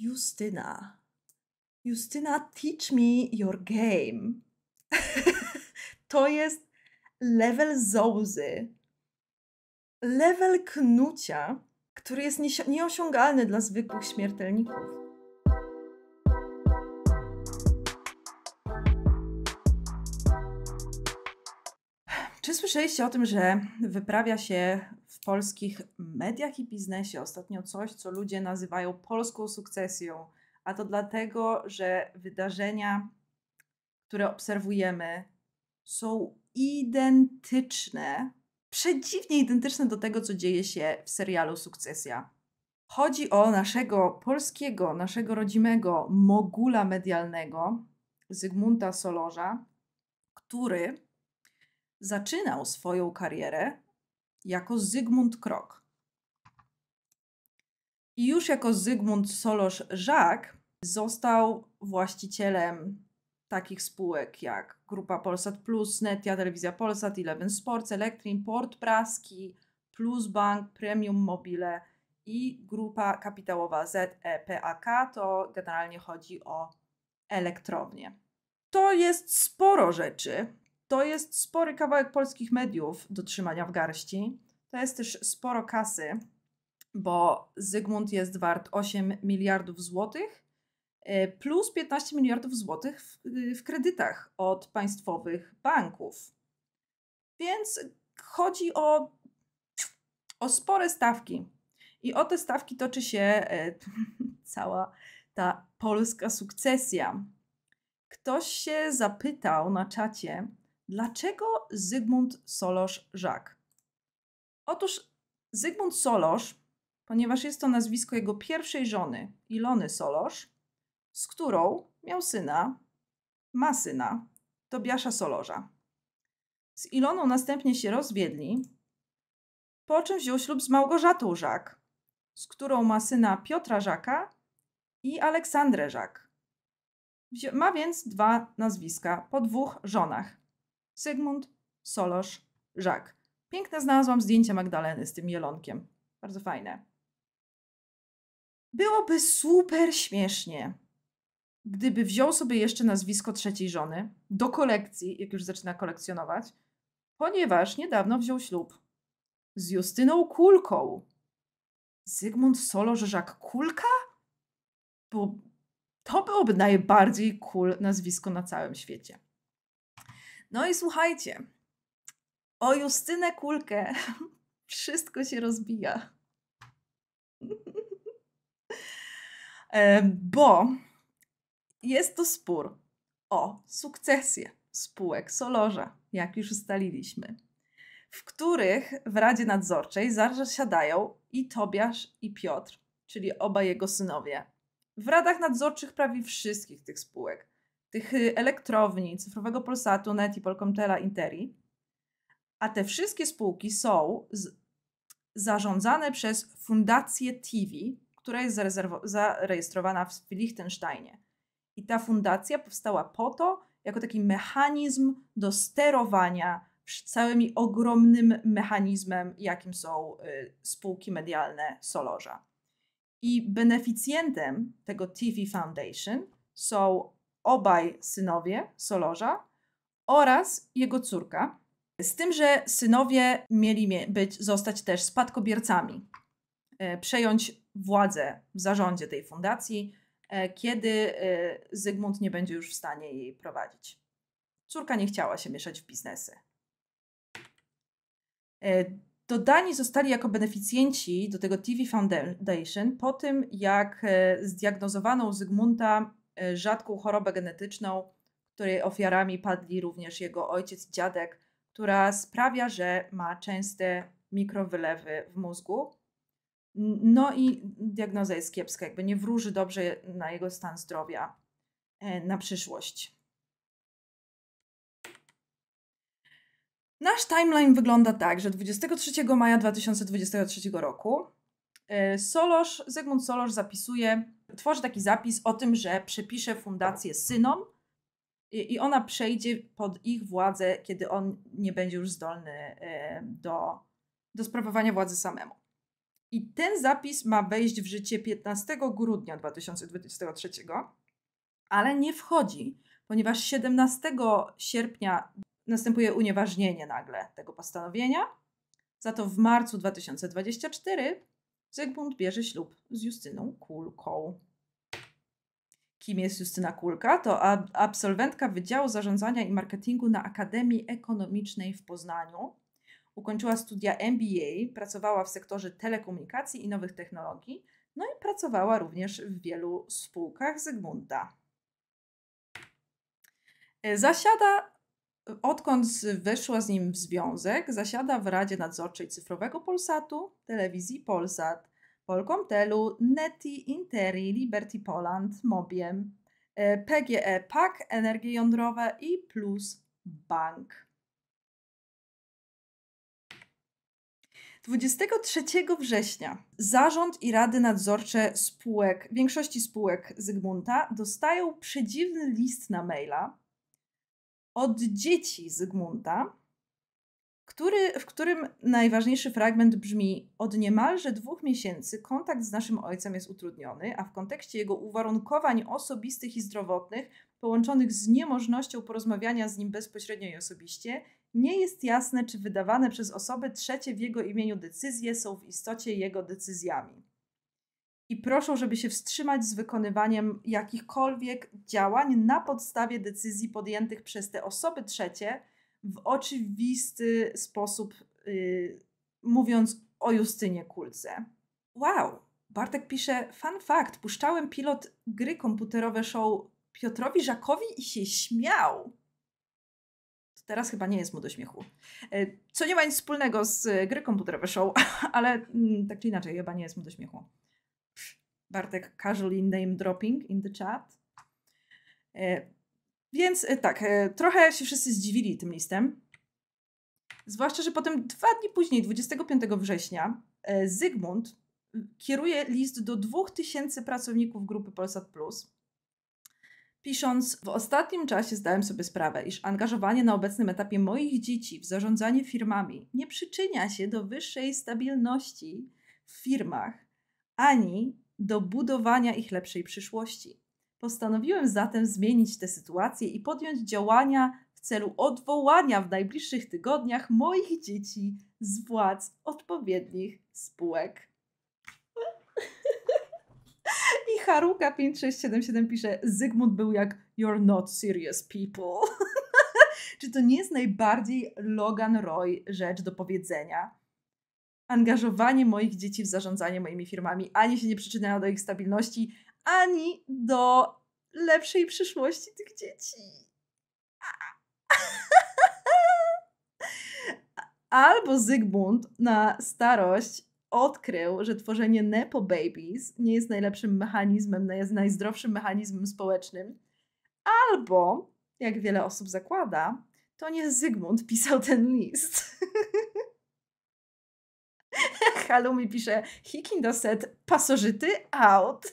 Justyna. Justyna, teach me your game. to jest level zołzy. Level knucia, który jest nieosiągalny dla zwykłych śmiertelników. Czy słyszeliście o tym, że wyprawia się w polskich mediach i biznesie ostatnio coś, co ludzie nazywają polską sukcesją? A to dlatego, że wydarzenia, które obserwujemy, są identyczne, przedziwnie identyczne do tego, co dzieje się w serialu Sukcesja. Chodzi o naszego polskiego, naszego rodzimego mogula medialnego, Zygmunta Solorza, który zaczynał swoją karierę jako Zygmunt Krok. I już jako Zygmunt Solosz Żak został właścicielem takich spółek jak Grupa Polsat Plus, Netia, Telewizja Polsat, Eleven Sports, Elektrin, Port Praski, Plus Bank, Premium Mobile i Grupa Kapitałowa ZEPAK. To generalnie chodzi o elektrownie. To jest sporo rzeczy, to jest spory kawałek polskich mediów do trzymania w garści. To jest też sporo kasy, bo Zygmunt jest wart 8 miliardów złotych y, plus 15 miliardów złotych w, y, w kredytach od państwowych banków. Więc chodzi o, o spore stawki. I o te stawki toczy się e, cała ta polska sukcesja. Ktoś się zapytał na czacie, Dlaczego Zygmunt Solosz-Żak? Otóż Zygmunt Solosz, ponieważ jest to nazwisko jego pierwszej żony, Ilony Solosz, z którą miał syna, ma syna, Tobiasza Solorza. Z Iloną następnie się rozwiedli, po czym wziął ślub z Małgorzatą Żak, z którą ma syna Piotra Żaka i Aleksandrę Żak. Ma więc dwa nazwiska po dwóch żonach. Zygmunt Solosz Żak. Piękne znalazłam zdjęcie Magdaleny z tym jelonkiem. Bardzo fajne. Byłoby super śmiesznie, gdyby wziął sobie jeszcze nazwisko trzeciej żony do kolekcji, jak już zaczyna kolekcjonować, ponieważ niedawno wziął ślub z Justyną Kulką. Zygmunt Solosz Żak Kulka? Bo to byłoby najbardziej cool nazwisko na całym świecie. No i słuchajcie, o Justynę Kulkę wszystko się rozbija. E, bo jest to spór o sukcesję spółek Solorza, jak już ustaliliśmy, w których w Radzie Nadzorczej zasiadają i Tobiasz, i Piotr, czyli oba jego synowie. W radach nadzorczych prawie wszystkich tych spółek tych y, elektrowni, cyfrowego Polsatu, Neti, Polkomtela, Interi. A te wszystkie spółki są z, zarządzane przez Fundację TV, która jest zarejestrowana w Liechtensteinie. I ta fundacja powstała po to, jako taki mechanizm do sterowania całymi ogromnym mechanizmem, jakim są y, spółki medialne Solorza. I beneficjentem tego TV Foundation są obaj synowie Solorza oraz jego córka. Z tym, że synowie mieli być, zostać też spadkobiercami, e, przejąć władzę w zarządzie tej fundacji, e, kiedy e, Zygmunt nie będzie już w stanie jej prowadzić. Córka nie chciała się mieszać w biznesy. Dodani zostali jako beneficjenci do tego TV Foundation po tym, jak zdiagnozowano u Zygmunta E, rzadką chorobę genetyczną, której ofiarami padli również jego ojciec, dziadek, która sprawia, że ma częste mikrowylewy w mózgu. No i diagnoza jest kiepska, jakby nie wróży dobrze na jego stan zdrowia e, na przyszłość. Nasz timeline wygląda tak, że 23 maja 2023 roku e, Solosz, Zygmunt Solosz zapisuje Tworzy taki zapis o tym, że przepisze fundację synom i, i ona przejdzie pod ich władzę, kiedy on nie będzie już zdolny e, do, do sprawowania władzy samemu. I ten zapis ma wejść w życie 15 grudnia 2023, ale nie wchodzi, ponieważ 17 sierpnia następuje unieważnienie nagle tego postanowienia. Za to w marcu 2024 Zygmunt bierze ślub z Justyną Kulką. Kim jest Justyna Kulka? To absolwentka Wydziału Zarządzania i Marketingu na Akademii Ekonomicznej w Poznaniu. Ukończyła studia MBA, pracowała w sektorze telekomunikacji i nowych technologii, no i pracowała również w wielu spółkach Zygmunta. E, zasiada odkąd weszła z nim w związek, zasiada w Radzie Nadzorczej Cyfrowego Polsatu, Telewizji Polsat, Polkomtelu, Neti, Interi, Liberty Poland, Mobiem, PGE PAK, e, Energie Jądrowe i Plus Bank. 23 września zarząd i rady nadzorcze spółek, większości spółek Zygmunta dostają przedziwny list na maila, od dzieci Zygmunta, który, w którym najważniejszy fragment brzmi: Od niemalże dwóch miesięcy kontakt z naszym ojcem jest utrudniony, a w kontekście jego uwarunkowań osobistych i zdrowotnych, połączonych z niemożnością porozmawiania z nim bezpośrednio i osobiście, nie jest jasne, czy wydawane przez osoby trzecie w jego imieniu decyzje są w istocie jego decyzjami i proszą, żeby się wstrzymać z wykonywaniem jakichkolwiek działań na podstawie decyzji podjętych przez te osoby trzecie w oczywisty sposób, yy, mówiąc o Justynie Kulce. Wow! Bartek pisze, fun fact, puszczałem pilot gry komputerowe show Piotrowi Żakowi i się śmiał. To teraz chyba nie jest mu do śmiechu. E, co nie ma nic wspólnego z y, gry komputerowe show, ale mm, tak czy inaczej chyba nie jest mu do śmiechu. Bartek casually name dropping in the chat. E, więc e, tak, e, trochę się wszyscy zdziwili tym listem. Zwłaszcza, że potem dwa dni później, 25 września, Zygmunt kieruje list do 2000 pracowników grupy Polsat Plus, pisząc: W ostatnim czasie zdałem sobie sprawę, iż angażowanie na obecnym etapie moich dzieci w zarządzanie firmami nie przyczynia się do wyższej stabilności w firmach ani do budowania ich lepszej przyszłości. Postanowiłem zatem zmienić tę sytuację i podjąć działania w celu odwołania w najbliższych tygodniach moich dzieci z władz odpowiednich spółek. I Haruka 5677 pisze: Zygmunt był jak You're not serious people. Czy to nie jest najbardziej Logan Roy rzecz do powiedzenia? angażowanie moich dzieci w zarządzanie moimi firmami ani się nie przyczyniają do ich stabilności, ani do lepszej przyszłości tych dzieci. Albo Zygmunt na starość odkrył, że tworzenie Nepo Babies nie jest najlepszym mechanizmem, jest najzdrowszym mechanizmem społecznym. Albo, jak wiele osób zakłada, to nie Zygmunt pisał ten list. Halu mi pisze Hikindoset pasożyty out.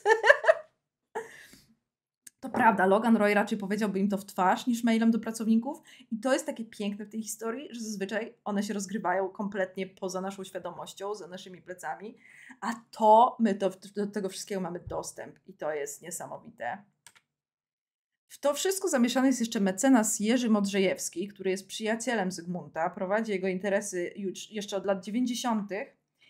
To prawda, Logan Roy raczej powiedziałby im to w twarz niż mailem do pracowników, i to jest takie piękne w tej historii, że zazwyczaj one się rozgrywają kompletnie poza naszą świadomością, za naszymi plecami, a to my to, do tego wszystkiego mamy dostęp i to jest niesamowite. W to wszystko zamieszany jest jeszcze mecenas Jerzy Modrzejewski, który jest przyjacielem Zygmunta, prowadzi jego interesy już jeszcze od lat 90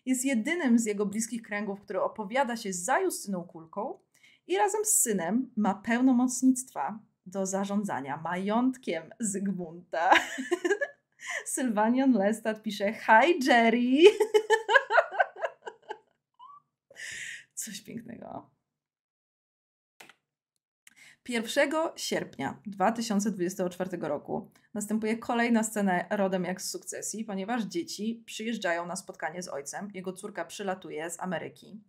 jest jedynym z jego bliskich kręgów, który opowiada się za Justyną Kulką i razem z synem ma pełnomocnictwa do zarządzania majątkiem Zygmunta. Sylwanian Lestat pisze: Hi Jerry! Coś pięknego. 1 sierpnia 2024 roku następuje kolejna scena rodem jak z sukcesji, ponieważ dzieci przyjeżdżają na spotkanie z ojcem. Jego córka przylatuje z Ameryki.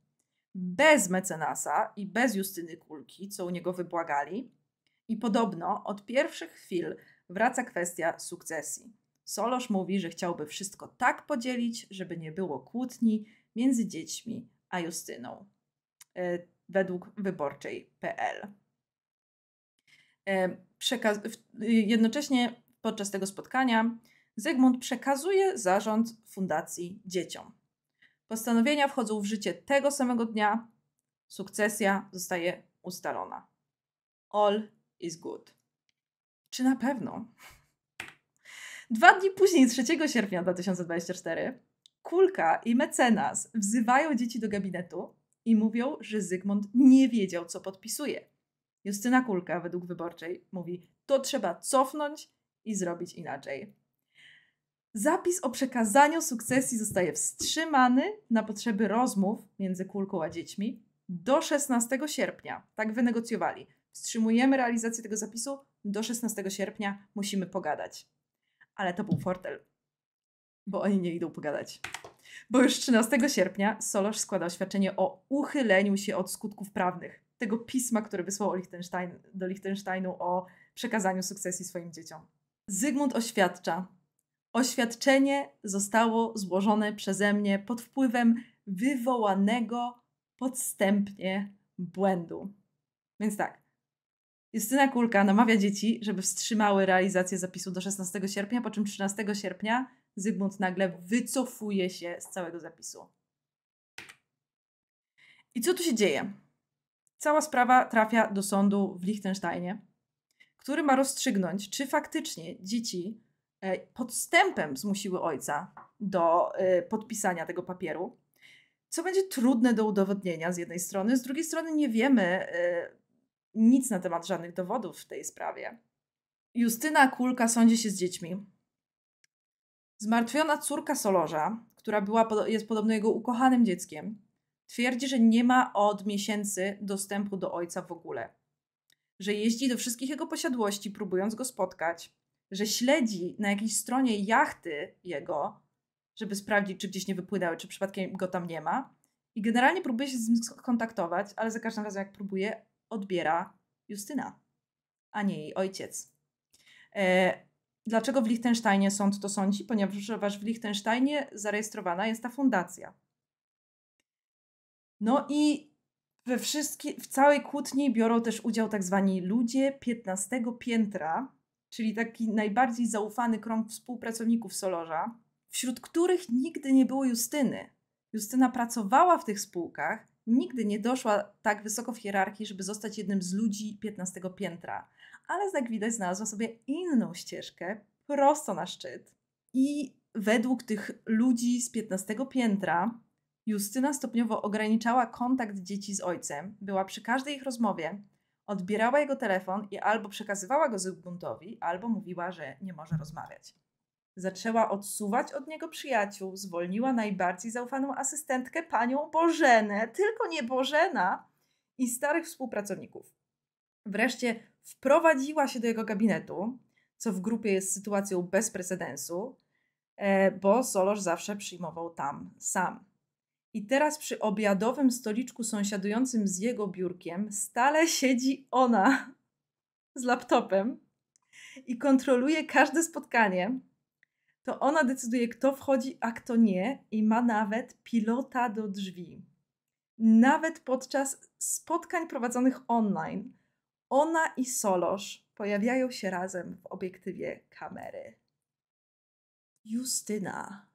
Bez mecenasa i bez Justyny Kulki, co u niego wybłagali. I podobno od pierwszych chwil wraca kwestia sukcesji. Solosz mówi, że chciałby wszystko tak podzielić, żeby nie było kłótni między dziećmi a Justyną. Yy, według wyborczej.pl. E, jednocześnie podczas tego spotkania Zygmunt przekazuje zarząd fundacji dzieciom. Postanowienia wchodzą w życie tego samego dnia, sukcesja zostaje ustalona. All is good. Czy na pewno? Dwa dni później, 3 sierpnia 2024, Kulka i mecenas wzywają dzieci do gabinetu i mówią, że Zygmunt nie wiedział, co podpisuje Justyna Kulka według wyborczej mówi: To trzeba cofnąć i zrobić inaczej. Zapis o przekazaniu sukcesji zostaje wstrzymany na potrzeby rozmów między Kulką a dziećmi do 16 sierpnia. Tak wynegocjowali. Wstrzymujemy realizację tego zapisu do 16 sierpnia, musimy pogadać. Ale to był fortel, bo oni nie idą pogadać. Bo już 13 sierpnia Solosz składa oświadczenie o uchyleniu się od skutków prawnych tego pisma, które wysłał Liechtenstein, do Liechtensteinu o przekazaniu sukcesji swoim dzieciom. Zygmunt oświadcza: Oświadczenie zostało złożone przeze mnie pod wpływem wywołanego podstępnie błędu. Więc tak. Justyna Kulka namawia dzieci, żeby wstrzymały realizację zapisu do 16 sierpnia, po czym 13 sierpnia Zygmunt nagle wycofuje się z całego zapisu. I co tu się dzieje? Cała sprawa trafia do sądu w Liechtensteinie, który ma rozstrzygnąć, czy faktycznie dzieci e, podstępem zmusiły ojca do e, podpisania tego papieru, co będzie trudne do udowodnienia z jednej strony, z drugiej strony nie wiemy e, nic na temat żadnych dowodów w tej sprawie. Justyna Kulka sądzi się z dziećmi. Zmartwiona córka Solorza, która była, jest podobno jego ukochanym dzieckiem, Twierdzi, że nie ma od miesięcy dostępu do ojca w ogóle. Że jeździ do wszystkich jego posiadłości, próbując go spotkać. Że śledzi na jakiejś stronie jachty jego, żeby sprawdzić, czy gdzieś nie wypłynęły, czy przypadkiem go tam nie ma. I generalnie próbuje się z nim skontaktować, ale za każdym razem, jak próbuje, odbiera Justyna, a nie jej ojciec. E, dlaczego w Liechtensteinie sąd to sądzi? Ponieważ w Liechtensteinie zarejestrowana jest ta fundacja. No i we wszystkie, w całej kłótni biorą też udział tak zwani ludzie 15 piętra, czyli taki najbardziej zaufany krąg współpracowników Solorza, wśród których nigdy nie było Justyny. Justyna pracowała w tych spółkach, nigdy nie doszła tak wysoko w hierarchii, żeby zostać jednym z ludzi 15 piętra, ale jak widać znalazła sobie inną ścieżkę, prosto na szczyt. I według tych ludzi z 15 piętra Justyna stopniowo ograniczała kontakt dzieci z ojcem, była przy każdej ich rozmowie, odbierała jego telefon i albo przekazywała go Zygmuntowi, albo mówiła, że nie może rozmawiać. Zaczęła odsuwać od niego przyjaciół, zwolniła najbardziej zaufaną asystentkę, panią Bożenę, tylko nie Bożena, i starych współpracowników. Wreszcie wprowadziła się do jego gabinetu, co w grupie jest sytuacją bez precedensu, e, bo Solorz zawsze przyjmował tam sam. I teraz przy obiadowym stoliczku sąsiadującym z jego biurkiem stale siedzi ona z laptopem i kontroluje każde spotkanie. To ona decyduje, kto wchodzi, a kto nie, i ma nawet pilota do drzwi. Nawet podczas spotkań prowadzonych online, ona i Solosz pojawiają się razem w obiektywie kamery. Justyna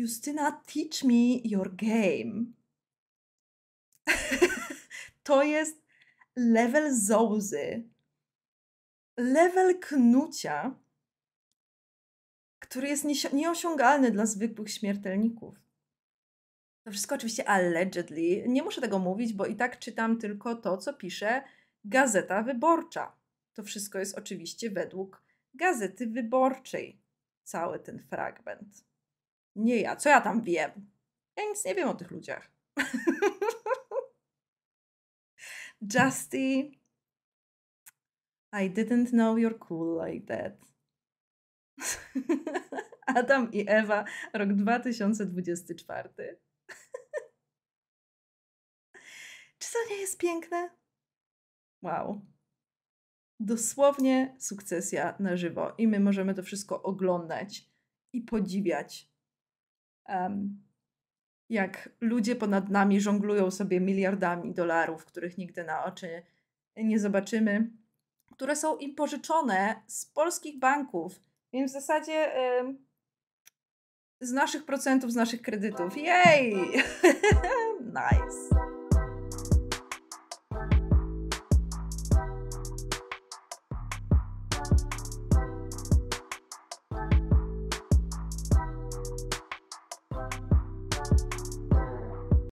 Justyna, teach me your game. to jest level zołzy, level knucia, który jest nieosiągalny dla zwykłych śmiertelników. To wszystko oczywiście allegedly. Nie muszę tego mówić, bo i tak czytam tylko to, co pisze Gazeta Wyborcza. To wszystko jest oczywiście według Gazety Wyborczej. Cały ten fragment. Nie ja, co ja tam wiem? Ja nic nie wiem o tych ludziach. Justy, I didn't know you're cool like that. Adam i Ewa, rok 2024. Czy to nie jest piękne? Wow. Dosłownie sukcesja na żywo i my możemy to wszystko oglądać i podziwiać um, jak ludzie ponad nami żonglują sobie miliardami dolarów, których nigdy na oczy nie zobaczymy, które są im pożyczone z polskich banków, więc w zasadzie z naszych procentów, z naszych kredytów. Jej! nice!